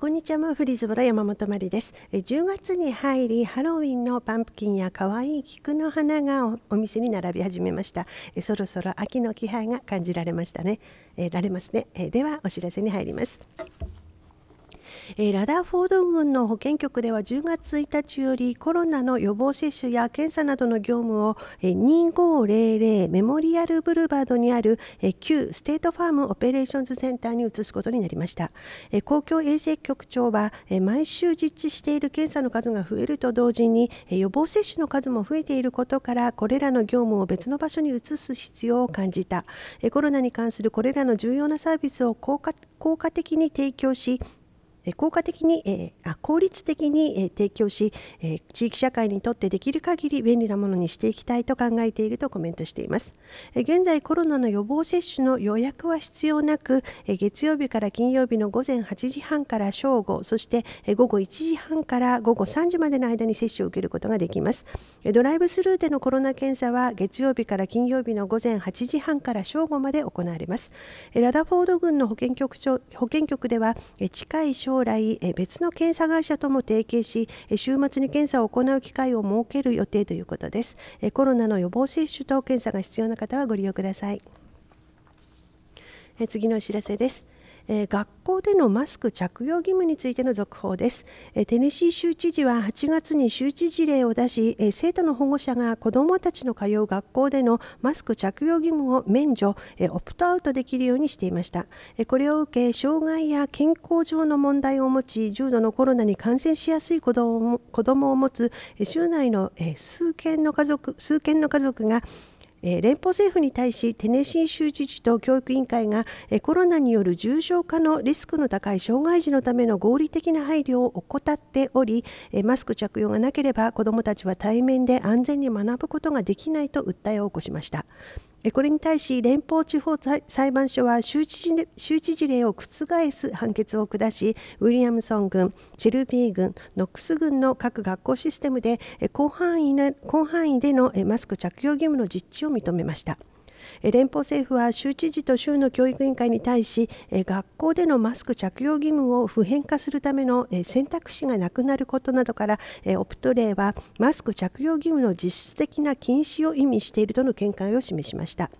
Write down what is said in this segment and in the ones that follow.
こんにちはフリーズボラ山本真理です10月に入りハロウィンのパンプキンや可愛い菊の花がお店に並び始めましたそろそろ秋の気配が感じられましたねられますねではお知らせに入りますえー、ラダーフォード郡の保健局では10月1日よりコロナの予防接種や検査などの業務を、えー、2500メモリアルブルーバードにある、えー、旧ステートファームオペレーションズセンターに移すことになりました、えー、公共衛生局長は、えー、毎週実施している検査の数が増えると同時に、えー、予防接種の数も増えていることからこれらの業務を別の場所に移す必要を感じた、えー、コロナに関するこれらの重要なサービスを効果的に提供し効果的に、えあ効率的に、え提供し、え地域社会にとってできる限り便利なものにしていきたいと考えているとコメントしています、え現在コロナの予防接種の予約は必要なく、え月曜日から金曜日の午前8時半から正午そして、え午後1時半から午後3時までの間に接種を受けることができます、えドライブスルーでのコロナ検査は月曜日から金曜日の午前8時半から正午まで行われます、えラダフォード郡の保健局長保健局では、え近い小将来、え別の検査会社とも提携し、え週末に検査を行う機会を設ける予定ということです、えコロナの予防接種と検査が必要な方はご利用ください、え次のお知らせですえー、学校でのマスク着用義務についての続報です、えー、テネシー州知事は8月に州知事令を出し、えー、生徒の保護者が子どもたちの通う学校でのマスク着用義務を免除、えオプトアウトできるようにしていました、えこれを受け障害や健康上の問題を持ち重度のコロナに感染しやすい子どもを持つ州内の、え数件の家族数件の家族が連邦政府に対しテネシー州知事と教育委員会が、コロナによる重症化のリスクの高い障害児のための合理的な配慮を怠っており、マスク着用がなければ子どもたちは対面で安全に学ぶことができないと訴えを起こしました。これに対し連邦地方裁判所は州知事令を覆す判決を下しウィリアムソン郡チェルビー郡ノックス郡の各学校システムで広範囲でのマスク着用義務の実地を認めました。連邦政府は州知事と州の教育委員会に対し学校でのマスク着用義務を普遍化するための選択肢がなくなることなどからオプトレーはマスク着用義務の実質的な禁止を意味しているとの見解を示しました。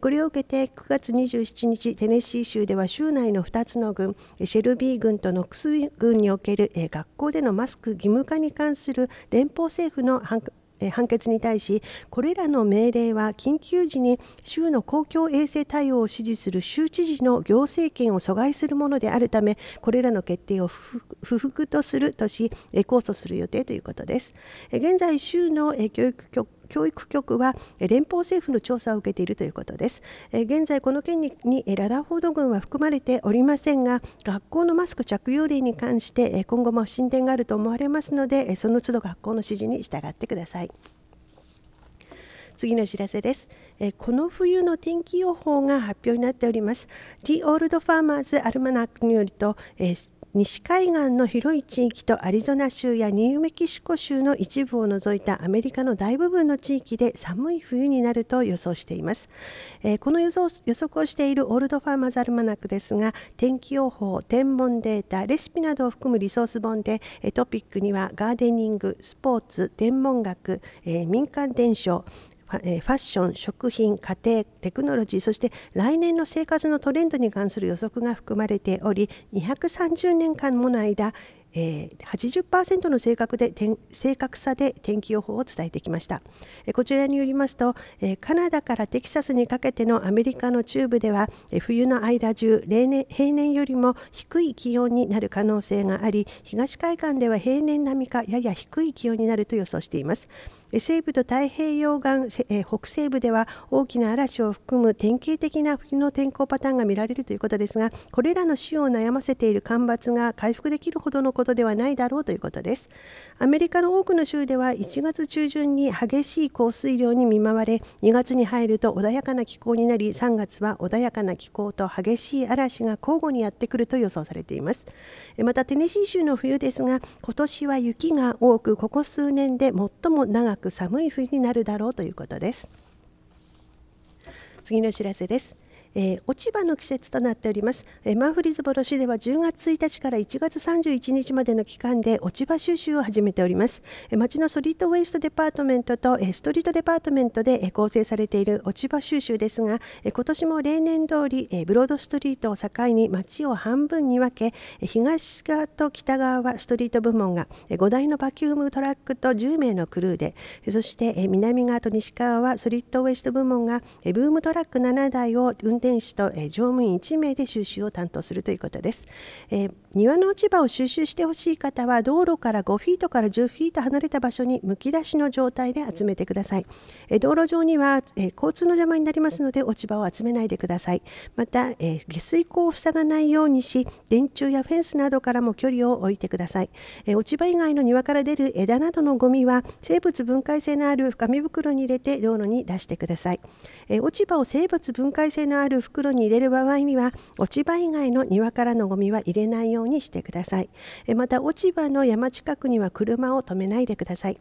これを受けて9月27日テネシー州では州内の2つの郡シェルビー郡とノックス郡における学校でのマスク義務化に関する連邦政府のえ判決に対しこれらの命令は緊急時に州の公共衛生対応を支持する州知事の行政権を阻害するものであるためこれらの決定を不服とするとし控訴する予定ということです。現在州の教育局教育局は連邦政府の調査を受けているということです現在この件にラダフォード軍は含まれておりませんが学校のマスク着用例に関して今後も進展があると思われますのでその都度学校の指示に従ってください。次の知らせです、えこの冬の天気予報が発表になっております The Old Farmers a l m a によると、西海岸の広い地域とアリゾナ州やニューメキシコ州の一部を除いたアメリカの大部分の地域で寒い冬になると予想しています、えー、この予測をしているオールドファーマーザルマナックですが天気予報天文データレシピなどを含むリソース本でトピックにはガーデニングスポーツ天文学、えー、民間伝承ファッション食品家庭テクノロジーそして来年の生活のトレンドに関する予測が含まれており230年間もの間え80%の正確で正確さで天気予報を伝えてきました、えこちらによりますと、えカナダからテキサスにかけてのアメリカの中部では、え冬の間中例年平年よりも低い気温になる可能性があり東海岸では平年並みかやや低い気温になると予想しています西部と太平洋岸、え北西部では大きな嵐を含む典型的な冬の天候パターンが見られるということですがこれらの州を悩ませている干ばつが回復できるほどのことではないだろうということですアメリカの多くの州では1月中旬に激しい降水量に見舞われ2月に入ると穏やかな気候になり3月は穏やかな気候と激しい嵐が交互にやってくると予想されていますまたテネシー州の冬ですが今年は雪が多くここ数年で最も長く寒い冬になるだろうということです次のお知らせですえー、落ち葉の季節となっております、えー、マンフリーズボロ市では10月1日から1月31日までの期間で落ち葉収集を始めております、えー、町のソリッドウェイストデパートメントと、えー、ストリートデパートメントで、えー、構成されている落ち葉収集ですが、えー、今年も例年通り、えー、ブロードストリートを境に町を半分に分け、えー、東側と北側はストリート部門が、えー、5台のバキュームトラックと10名のクルーで、えー、そして、えー、南側と西側はソリッドウェイスト部門が、えー、ブームトラック7台を運運転手と、え乗務員1名で収集を担当するということです、え庭の落ち葉を収集してほしい方は道路から5フィートから10フィート離れた場所にむき出しの状態で集めてくださいえ道路上にはえ交通の邪魔になりますので落ち葉を集めないでくださいまたえ下水溝を塞がないようにし電柱やフェンスなどからも距離を置いてくださいえ落ち葉以外の庭から出る枝などのゴミは生物分解性のある紙袋に入れて道路に出してくださいえ落ち葉を生物分解性のある袋に入れる場合には落ち葉以外の庭からのゴミは入れないようようにしてくださいまた落ち葉の山近くには車を止めないでください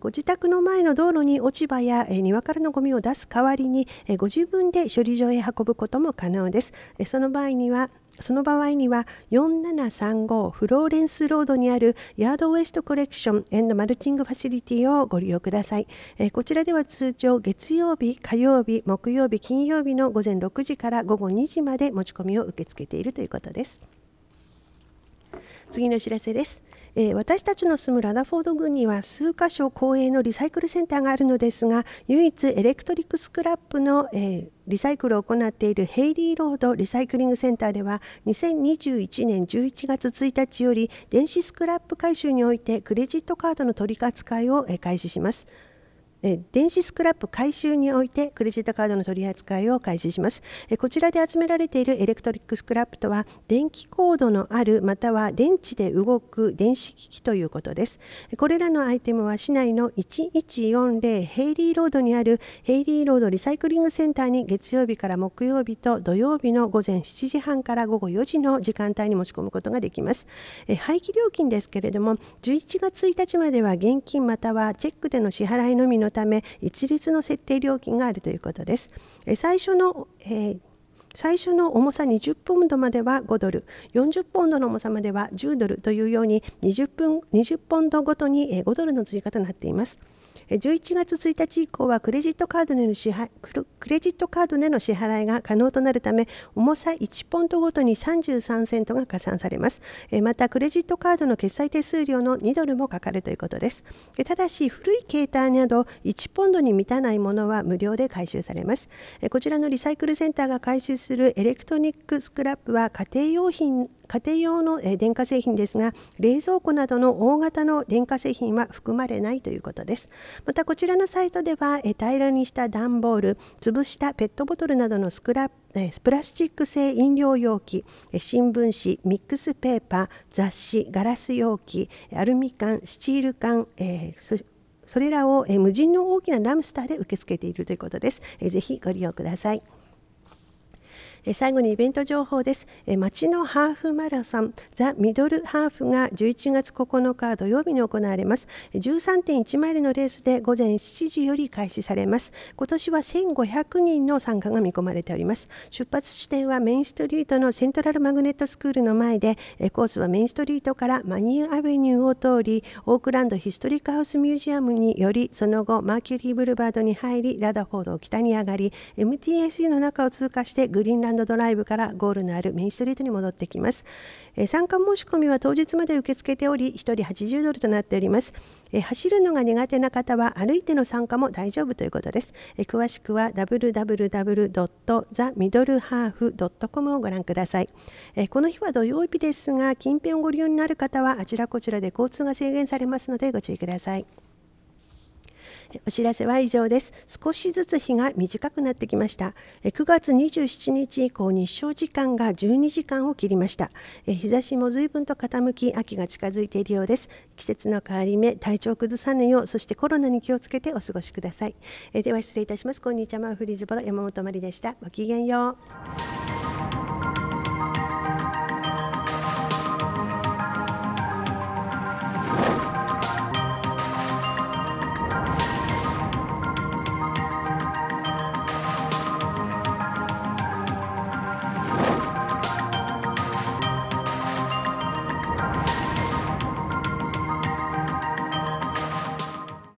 ご自宅の前の道路に落ち葉や、庭からのゴミを出す代わりに、ご自分で処理場へ運ぶことも可能です、その場合にはその場合には4735フローレンスロードにあるヤードウエストコレクションエンドマルチングファシリティをご利用ください、こちらでは通常月曜日火曜日木曜日金曜日の午前6時から午後2時まで持ち込みを受け付けているということです。次の知らせです、えー、私たちの住むラダフォード郡には数か所公営のリサイクルセンターがあるのですが唯一エレクトリックスクラップの、えー、リサイクルを行っているヘイリーロードリサイクリングセンターでは2021年11月1日より電子スクラップ回収においてクレジットカードの取り扱いを開始します。電子スクラップ回収においてクレジットカードの取り扱いを開始しますこちらで集められているエレクトリックスクラップとは電気コードのあるまたは電池で動く電子機器ということですこれらのアイテムは市内の1140ヘイリーロードにあるヘイリーロードリサイクリングセンターに月曜日から木曜日と土曜日の午前7時半から午後4時の時間帯に持ち込むことができます廃棄料金ですけれども11月1日までは現金またはチェックでの支払いのみのため一律の設定料金があるということです。最初の、えー最初の重さ20ポンドまでは5ドル40ポンドの重さまでは10ドルというように 20, 分20ポンドごとに5ドルの追加となっています。11月1日以降はクレジットカードでの支払クレジットカードでの支払いが可能となるため重さ1ポンドごとに33セントが加算されますまたクレジットカードの決済手数料の2ドルもかかるということですただし古い携帯など1ポンドに満たないものは無料で回収されますこちらのリサイクルセンターが回収するエレクトニックスクラップは家庭用品家庭用の電化製品ですが冷蔵庫などの大型の電化製品は含まれないということですまたこちらのサイトでは平らにした段ボール潰したペットボトルなどのスクラッププラスチック製飲料容器新聞紙ミックスペーパー雑誌ガラス容器アルミ缶スチール缶、えー、それらを無人の大きなラムスターで受け付けているということです。ぜひご利用ください。え最後にイベント情報です、え町のハーフマラソンザ・ミドルハーフが11月9日土曜日に行われます13.1マイルのレースで午前7時より開始されます今年は1500人の参加が見込まれております出発地点はメインストリートのセントラルマグネットスクールの前でコースはメインストリートからマニューアベニューを通りオークランドヒストリックハウスミュージアムによりその後マーキュリーブルバードに入りラダフォードを北に上がり MTSU の中を通過してグリーンラランドドライブからゴールのあるメインストリートに戻ってきます、えー、参加申し込みは当日まで受け付けており1人80ドルとなっております、えー、走るのが苦手な方は歩いての参加も大丈夫ということです、えー、詳しくは www.themiddlehalf.com をご覧ください、えこの日は土曜日ですが近辺をご利用になる方はあちらこちらで交通が制限されますのでご注意くださいお知らせは以上です少しずつ日が短くなってきました9月27日以降日照時間が12時間を切りました日差しも随分と傾き秋が近づいているようです季節の変わり目体調を崩さぬようそしてコロナに気をつけてお過ごしくださいでは失礼いたしますこんにちはマフリーズボロ山本まりでしたごきげんよう